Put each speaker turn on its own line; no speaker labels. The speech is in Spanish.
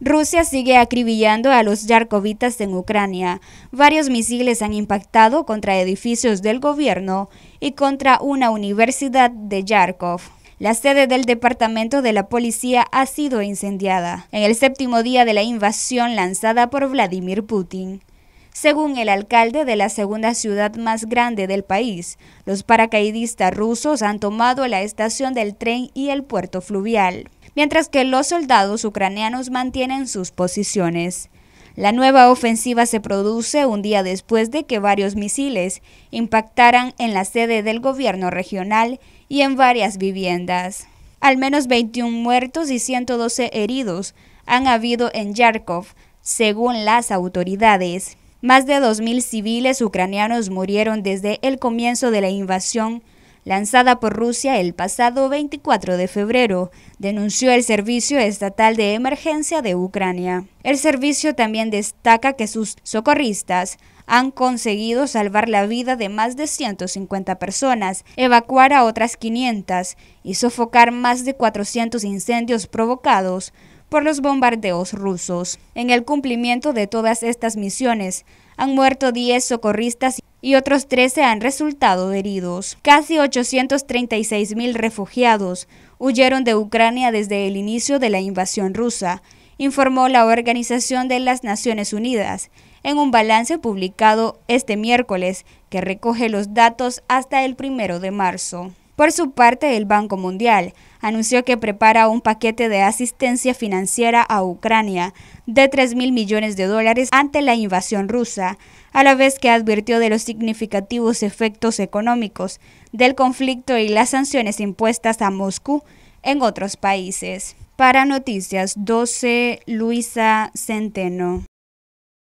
Rusia sigue acribillando a los yarkovitas en Ucrania. Varios misiles han impactado contra edificios del gobierno y contra una universidad de Yarkov. La sede del departamento de la policía ha sido incendiada en el séptimo día de la invasión lanzada por Vladimir Putin. Según el alcalde de la segunda ciudad más grande del país, los paracaidistas rusos han tomado la estación del tren y el puerto fluvial mientras que los soldados ucranianos mantienen sus posiciones. La nueva ofensiva se produce un día después de que varios misiles impactaran en la sede del gobierno regional y en varias viviendas. Al menos 21 muertos y 112 heridos han habido en Yarkov, según las autoridades. Más de 2.000 civiles ucranianos murieron desde el comienzo de la invasión lanzada por Rusia el pasado 24 de febrero, denunció el Servicio Estatal de Emergencia de Ucrania. El servicio también destaca que sus socorristas han conseguido salvar la vida de más de 150 personas, evacuar a otras 500 y sofocar más de 400 incendios provocados por los bombardeos rusos. En el cumplimiento de todas estas misiones, han muerto 10 socorristas y otros 13 han resultado heridos. Casi 836 mil refugiados huyeron de Ucrania desde el inicio de la invasión rusa, informó la Organización de las Naciones Unidas en un balance publicado este miércoles que recoge los datos hasta el primero de marzo. Por su parte, el Banco Mundial anunció que prepara un paquete de asistencia financiera a Ucrania de 3 mil millones de dólares ante la invasión rusa, a la vez que advirtió de los significativos efectos económicos del conflicto y las sanciones impuestas a Moscú en otros países. Para Noticias 12, Luisa Centeno.